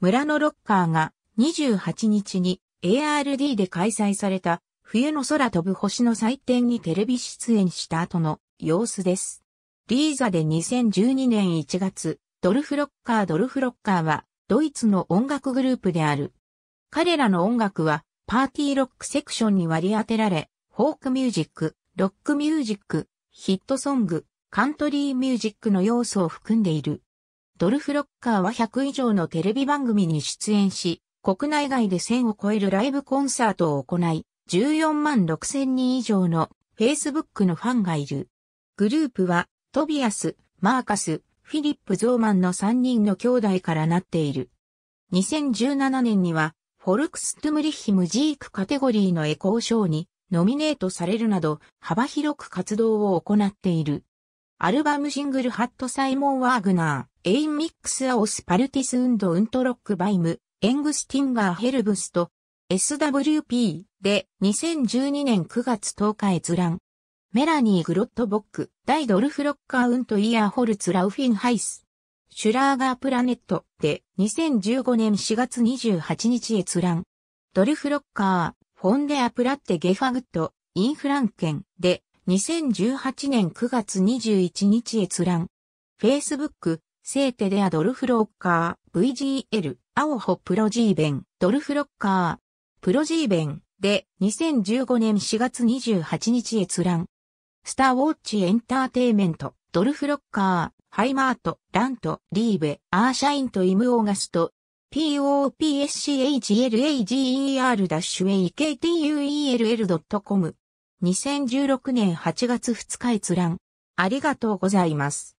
村のロッカーが28日に ARD で開催された冬の空飛ぶ星の祭典にテレビ出演した後の様子です。リーザで2012年1月、ドルフロッカードルフロッカーはドイツの音楽グループである。彼らの音楽はパーティーロックセクションに割り当てられ、フォークミュージック、ロックミュージック、ヒットソング、カントリーミュージックの要素を含んでいる。ドルフ・ロッカーは100以上のテレビ番組に出演し、国内外で1000を超えるライブコンサートを行い、14万6000人以上の Facebook のファンがいる。グループは、トビアス、マーカス、フィリップ・ゾーマンの3人の兄弟からなっている。2017年には、フォルクストゥムリッヒムジークカテゴリーのエコー賞にノミネートされるなど幅広く活動を行っている。アルバムシングルハットサイモン・ワーグナー。エインミックスアオスパルティスウンド・ウントロックバイム、エングスティンガーヘルブスト、SWP で2012年9月10日閲覧。メラニー・グロットボック、ダイドルフロッカーウントイヤーホルツ・ラウフィンハイス。シュラーガープラネットで2015年4月28日閲覧。ドルフロッカー、フォンデアプラッテゲファグット、インフランケンで2018年9月21日閲覧。Facebook、セーテデアドルフロッカー VGL アオホプロジーベンドルフロッカープロジーベンで2015年4月28日閲覧スターウォッチエンターテイメントドルフロッカーハイマートラントリーベアーシャイントイムオーガスト popschlager-aktuell.com 2016年8月2日閲覧ありがとうございます。